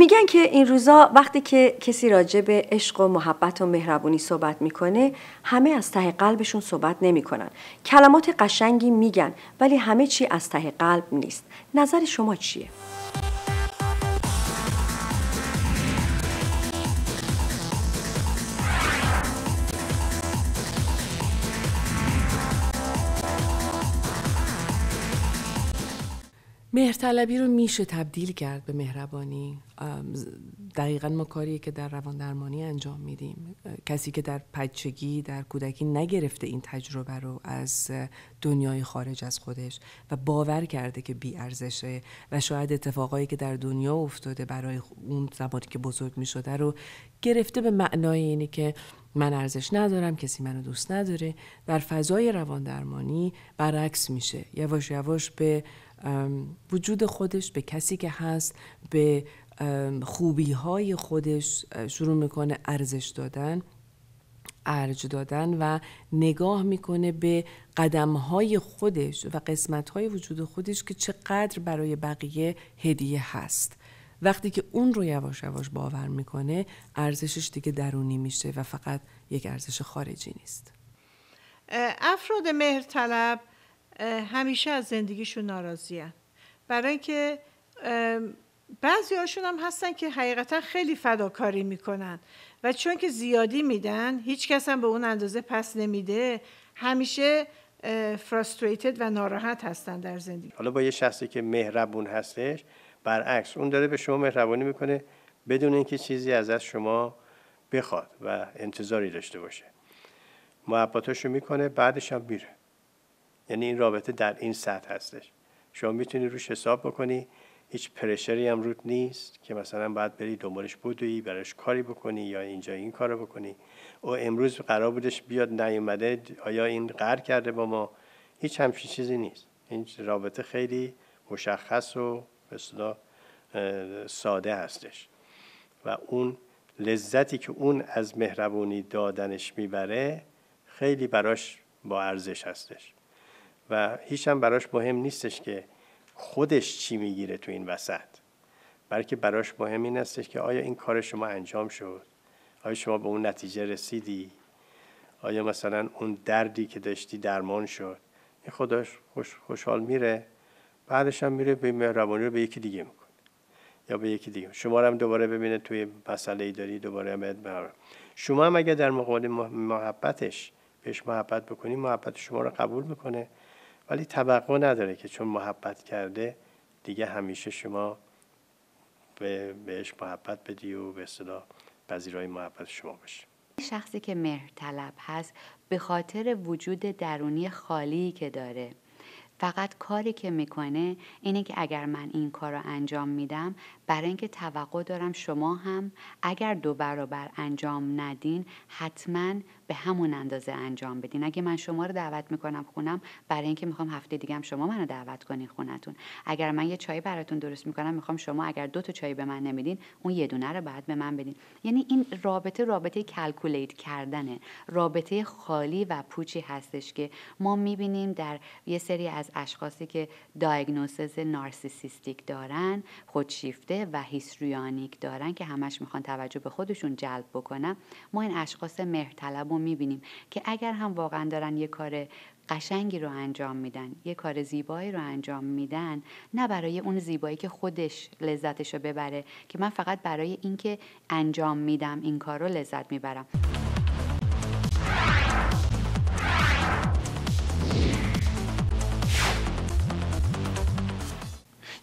میگن که این روزا وقتی که کسی راجع به عشق و محبت و مهربونی صحبت میکنه همه از ته قلبشون صحبت نمیکنن کلمات قشنگی میگن ولی همه چی از ته قلب نیست نظر شما چیه مهرطلبی رو میشه تبدیل کرد به مهربانی دقیقا ما کاریه که در روان درمانی انجام میدیم کسی که در پچگی در کودکی نگرفته این تجربه رو از دنیای خارج از خودش و باور کرده که بی و شاید اتفاقایی که در دنیا افتاده برای اون زمانی که بزرگ میشده رو گرفته به معنای اینه که من ارزش ندارم کسی منو دوست نداره در فضای روان درمانی برعکس میشه یواش یواش به وجود خودش به کسی که هست به خوبی های خودش شروع میکنه ارزش دادن ارج دادن و نگاه میکنه به قدم های خودش و قسمت های وجود خودش که چقدر برای بقیه هدیه هست وقتی که اون رو یواش یواش باور میکنه ارزشش دیگه درونی میشه و فقط یک ارزش خارجی نیست افراد مهر طلب همیشه از زندگیشون ناراضیان برای اینکه بعضی هاشون هم هستن که حقیقتا خیلی فداکاری میکنن و چون که زیادی میدن هیچ کس هم به اون اندازه پس نمیده همیشه فراستریتد و ناراحت هستن در زندگی حالا با یه شخصی که مهربون هستش برعکس اون داره به شما مهربانی میکنه بدون اینکه چیزی از از شما بخواد و انتظاری داشته باشه محبتاشو میکنه بعدش هم میره یعنی این رابطه در این سطح هستش شما میتونی روش حساب بکنی هیچ پرشری هم رود نیست که مثلا باید بری دنبالش بدوی براش کاری بکنی یا اینجا این کارو بکنی او امروز قرار بودش بیاد نیومده آیا این قرار کرده با ما هیچ همچین چیزی نیست این رابطه خیلی مشخص و بسیار ساده هستش و اون لذتی که اون از مهربونی دادنش میبره خیلی براش با ارزش هستش و هیچ هم براش مهم نیستش که خودش چی میگیره تو این وسط بلکه براش مهم این هستش که آیا این کار شما انجام شد آیا شما به اون نتیجه رسیدی آیا مثلا اون دردی که داشتی درمان شد این خودش خوش خوشحال میره بعدش هم میره به مهربانی رو به یکی دیگه میکنه یا به یکی دیگه شما هم دوباره ببینه توی مسئله ای داری دوباره هم شما هم اگر در مقابل محبتش بهش محبت بکنی محبت شما رو قبول میکنه ولی توقع نداره که چون محبت کرده دیگه همیشه شما بهش محبت بدی و به صدا پذیرای محبت شما بشه شخصی که مهر طلب هست به خاطر وجود درونی خالی که داره فقط کاری که میکنه اینه که اگر من این کار رو انجام میدم برای اینکه توقع دارم شما هم اگر دو برابر انجام ندین حتما به همون اندازه انجام بدین اگه من شما رو دعوت میکنم خونم برای اینکه میخوام هفته دیگه هم شما منو دعوت کنین خونتون اگر من یه چای براتون درست میکنم میخوام شما اگر دو تا چای به من نمیدین اون یه دونه رو بعد به من بدین یعنی این رابطه رابطه کلکولیت کردنه رابطه خالی و پوچی هستش که ما میبینیم در یه سری از اشخاصی که دایگنوسز نارسیسیستیک دارن خودشیفته و هیستریانیک دارن که همش میخوان توجه به خودشون جلب بکنن ما این اشخاص مهرطلب میبینیم که اگر هم واقعا دارن یه کار قشنگی رو انجام میدن یه کار زیبایی رو انجام میدن نه برای اون زیبایی که خودش لذتش رو ببره که من فقط برای اینکه انجام میدم این کار رو لذت میبرم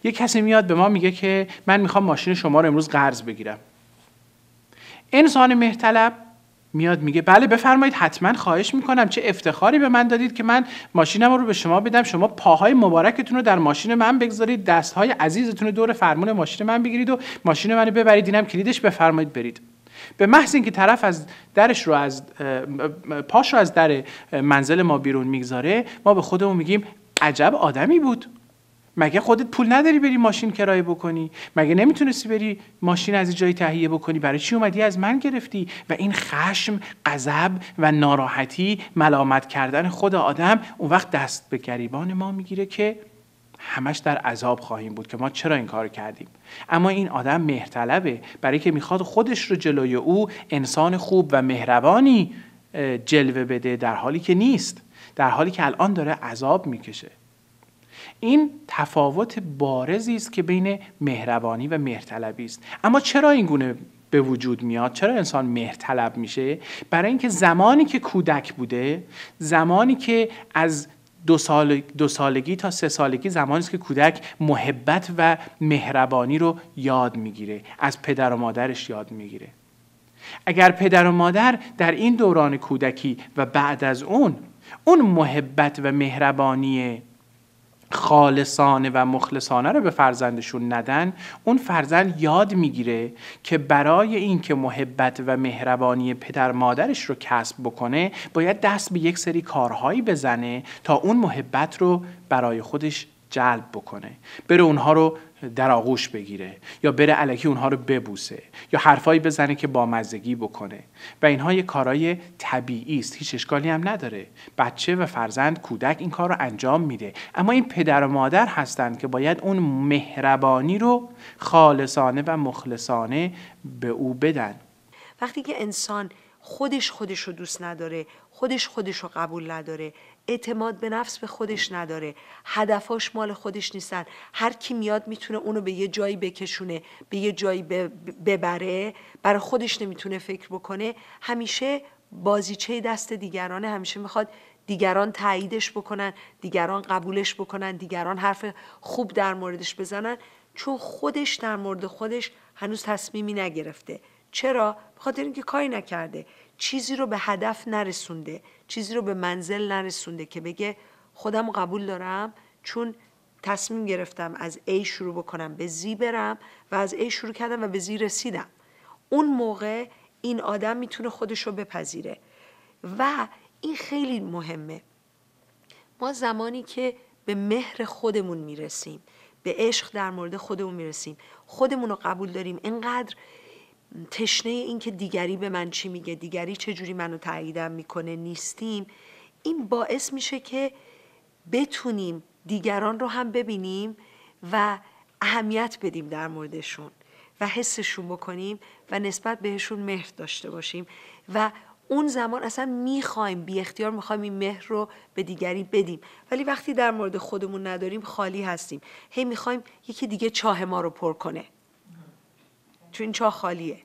یه کسی میاد به ما میگه که من میخوام ماشین شما رو امروز قرض بگیرم انسان مهتلب میاد میگه بله بفرمایید حتما خواهش میکنم چه افتخاری به من دادید که من ماشینم رو به شما بدم شما پاهای مبارکتون رو در ماشین من بگذارید دستهای عزیزتون رو دور فرمون ماشین من بگیرید و ماشین منو ببرید اینم کلیدش بفرمایید برید به محض اینکه طرف از درش رو از پاش رو از در منزل ما بیرون میگذاره ما به خودمون میگیم عجب آدمی بود مگه خودت پول نداری بری ماشین کرایه بکنی مگه نمیتونستی بری ماشین از جایی تهیه بکنی برای چی اومدی از من گرفتی و این خشم غضب و ناراحتی ملامت کردن خود آدم اون وقت دست به گریبان ما میگیره که همش در عذاب خواهیم بود که ما چرا این کار کردیم اما این آدم مهرطلبه برای که میخواد خودش رو جلوی او انسان خوب و مهربانی جلوه بده در حالی که نیست در حالی که الان داره عذاب میکشه این تفاوت بارزی است که بین مهربانی و مهرطلبی است اما چرا این گونه به وجود میاد چرا انسان مهرطلب میشه برای اینکه زمانی که کودک بوده زمانی که از دو, سال، دو سالگی تا سه سالگی زمانی است که کودک محبت و مهربانی رو یاد میگیره از پدر و مادرش یاد میگیره اگر پدر و مادر در این دوران کودکی و بعد از اون اون محبت و مهربانی خالصانه و مخلصانه رو به فرزندشون ندن اون فرزند یاد میگیره که برای اینکه محبت و مهربانی پدر مادرش رو کسب بکنه باید دست به یک سری کارهایی بزنه تا اون محبت رو برای خودش جلب بکنه بره اونها رو در آغوش بگیره یا بره علکی اونها رو ببوسه یا حرفایی بزنه که با بکنه و اینها یه کارای طبیعی است هیچ اشکالی هم نداره بچه و فرزند کودک این کار رو انجام میده اما این پدر و مادر هستند که باید اون مهربانی رو خالصانه و مخلصانه به او بدن وقتی که انسان خودش خودش رو دوست نداره خودش خودش رو قبول نداره اعتماد به نفس به خودش نداره هدفاش مال خودش نیستن هر کی میاد میتونه اونو به یه جایی بکشونه به یه جایی ببره برای خودش نمیتونه فکر بکنه همیشه بازیچه دست دیگرانه همیشه میخواد دیگران تاییدش بکنن دیگران قبولش بکنن دیگران حرف خوب در موردش بزنن چون خودش در مورد خودش هنوز تصمیمی نگرفته چرا؟ بخاطر اینکه کاری نکرده چیزی رو به هدف نرسونده چیزی رو به منزل نرسونده که بگه خودم قبول دارم چون تصمیم گرفتم از A شروع بکنم به Z برم و از A شروع کردم و به Z رسیدم اون موقع این آدم میتونه خودش رو بپذیره و این خیلی مهمه ما زمانی که به مهر خودمون میرسیم به عشق در مورد خودمون میرسیم خودمون رو قبول داریم انقدر تشنه این که دیگری به من چی میگه دیگری چجوری منو تاییدم میکنه نیستیم این باعث میشه که بتونیم دیگران رو هم ببینیم و اهمیت بدیم در موردشون و حسشون بکنیم و نسبت بهشون مهر داشته باشیم و اون زمان اصلا میخوایم بی اختیار میخوایم این مهر رو به دیگری بدیم ولی وقتی در مورد خودمون نداریم خالی هستیم هی میخوایم یکی دیگه چاه ما رو پر کنه تو این خالیه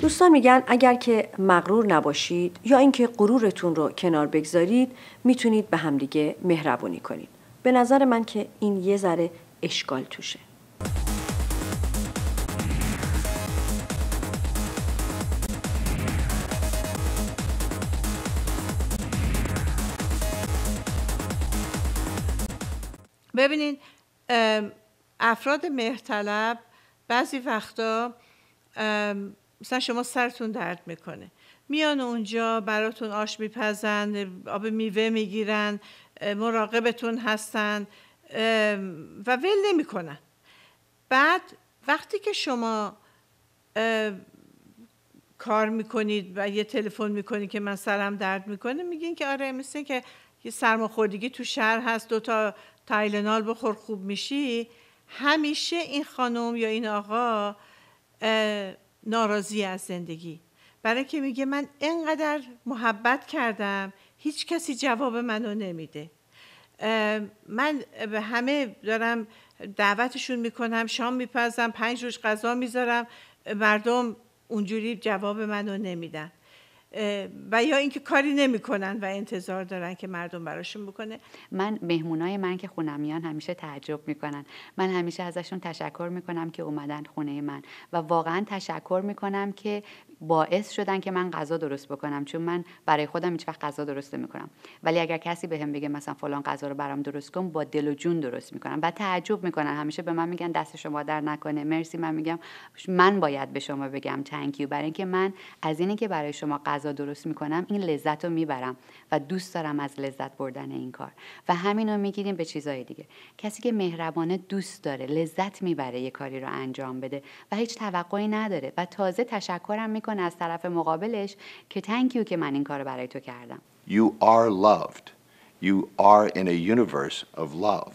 دوستان میگن اگر که مغرور نباشید یا اینکه غرورتون رو کنار بگذارید میتونید به همدیگه مهربونی کنید به نظر من که این یه ذره اشکال توشه ببینید افراد مهرطلب بعضی وقتا مثلا شما سرتون درد میکنه میان اونجا براتون آش میپزن آب میوه میگیرن مراقبتون هستن و ول نمیکنن بعد وقتی که شما کار میکنید و یه تلفن میکنید که من سرم درد میکنه میگین که آره مثل که یه سرماخوردگی تو شهر هست دوتا تایلنال بخور خوب میشی همیشه این خانم یا این آقا ناراضی از زندگی برای که میگه من انقدر محبت کردم هیچ کسی جواب منو نمیده من به همه دارم دعوتشون میکنم شام میپزم پنج روش غذا میذارم مردم اونجوری جواب منو نمیدن و یا اینکه کاری نمیکنن و انتظار دارن که مردم براشون بکنه من مهمونای من که خونمیان همیشه تعجب میکنن من همیشه ازشون تشکر میکنم که اومدن خونه من و واقعا تشکر میکنم که باعث شدن که من غذا درست بکنم چون من برای خودم هیچ وقت غذا درست نمیکنم ولی اگر کسی بهم به بگه مثلا فلان غذا رو برام درست کن با دل و جون درست میکنم و تعجب میکنن همیشه به من میگن دست شما در نکنه مرسی من میگم من باید به شما بگم تنکیو برای اینکه من از اینی که برای شما غذا درست میکنم این لذت رو میبرم و دوست دارم از لذت بردن این کار و همین رو میگیریم به چیزهای دیگه کسی که مهربانه دوست داره لذت میبره یه کاری رو انجام بده و هیچ توقعی نداره و تازه تشکرم از طرف مقابلش که تنکیو که من این برای تو کردم You are loved. You are in a universe of love.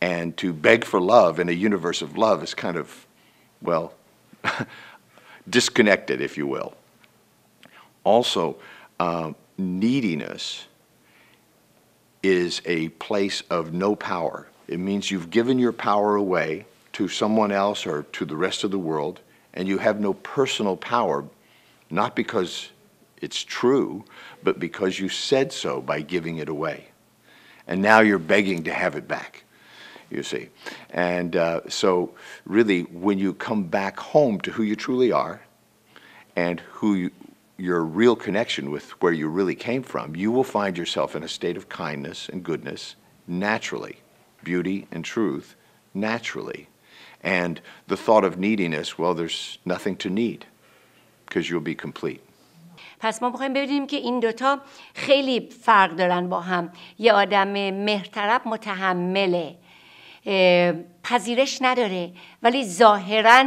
And to beg for love in a universe of love is kind of, well, disconnected, if you will. Also, uh, neediness is a place of no power. It means you've given your power away to someone else or to the rest of the world and you have no personal power, not because it's true, but because you said so by giving it away. And now you're begging to have it back, you see. And uh, so, really, when you come back home to who you truly are and who you, your real connection with where you really came from, you will find yourself in a state of kindness and goodness naturally, beauty and truth naturally and the thought of neediness, well, there's nothing to need because you'll be complete. پس ما بخوایم ببینیم که این دوتا خیلی فرق دارن با هم یه آدم مهرطرف متحمله پذیرش نداره ولی ظاهرا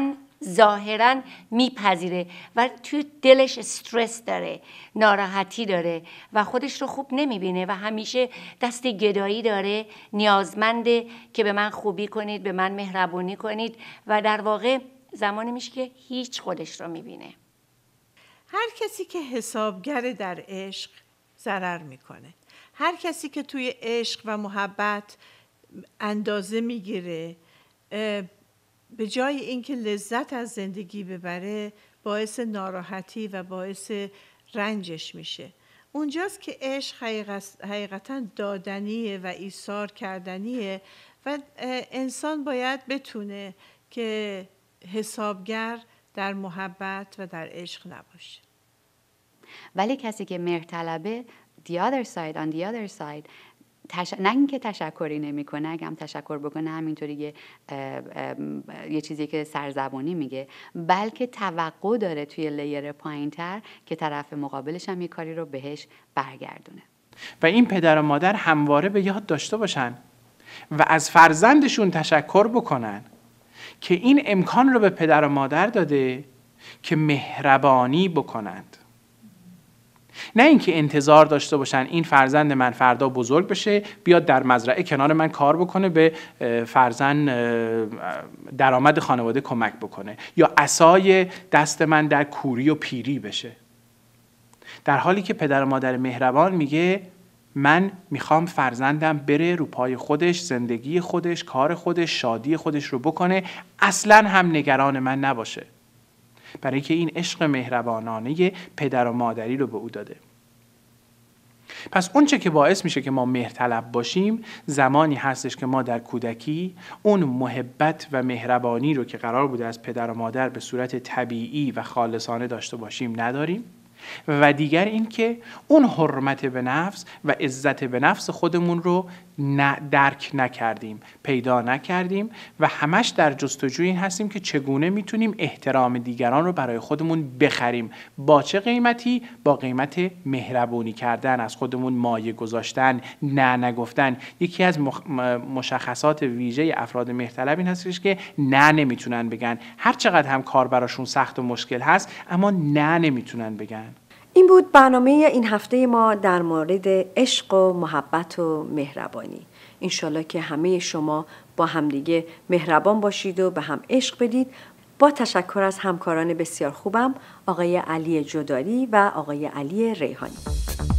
ظاهرا میپذیره و توی دلش استرس داره ناراحتی داره و خودش رو خوب نمیبینه و همیشه دست گدایی داره نیازمنده که به من خوبی کنید به من مهربونی کنید و در واقع زمانی میشه که هیچ خودش رو میبینه هر کسی که حسابگر در عشق ضرر میکنه هر کسی که توی عشق و محبت اندازه میگیره به جای اینکه لذت از زندگی ببره باعث ناراحتی و باعث رنجش میشه اونجاست که عشق حقیقتا دادنیه و ایثار کردنیه و انسان باید بتونه که حسابگر در محبت و در عشق نباشه ولی کسی که مهر طلبه the other side on the other side تش... نه اینکه تشکری نمیکنه اگه تشکر بکنه همینطوری یه یه چیزی که سرزبانی میگه بلکه توقع داره توی لیر پایینتر که طرف مقابلش هم یه کاری رو بهش برگردونه و این پدر و مادر همواره به یاد داشته باشن و از فرزندشون تشکر بکنن که این امکان رو به پدر و مادر داده که مهربانی بکنند نه اینکه انتظار داشته باشن این فرزند من فردا بزرگ بشه بیاد در مزرعه کنار من کار بکنه به فرزند درآمد خانواده کمک بکنه یا اسای دست من در کوری و پیری بشه در حالی که پدر و مادر مهربان میگه من میخوام فرزندم بره رو پای خودش زندگی خودش کار خودش شادی خودش رو بکنه اصلا هم نگران من نباشه برای که این عشق مهربانانه پدر و مادری رو به او داده پس اونچه که باعث میشه که ما مهرطلب باشیم زمانی هستش که ما در کودکی اون محبت و مهربانی رو که قرار بوده از پدر و مادر به صورت طبیعی و خالصانه داشته باشیم نداریم و دیگر اینکه اون حرمت به نفس و عزت به نفس خودمون رو درک نکردیم پیدا نکردیم و همش در جستجوی این هستیم که چگونه میتونیم احترام دیگران رو برای خودمون بخریم با چه قیمتی با قیمت مهربونی کردن از خودمون مایه گذاشتن نه نگفتن یکی از مشخصات ویژه افراد مهرطلب این هستش که نه نمیتونن بگن هر چقدر هم کار براشون سخت و مشکل هست اما نه نمیتونن بگن این بود برنامه این هفته ما در مورد عشق و محبت و مهربانی انشالله که همه شما با همدیگه مهربان باشید و به هم عشق بدید با تشکر از همکاران بسیار خوبم آقای علی جداری و آقای علی ریحانی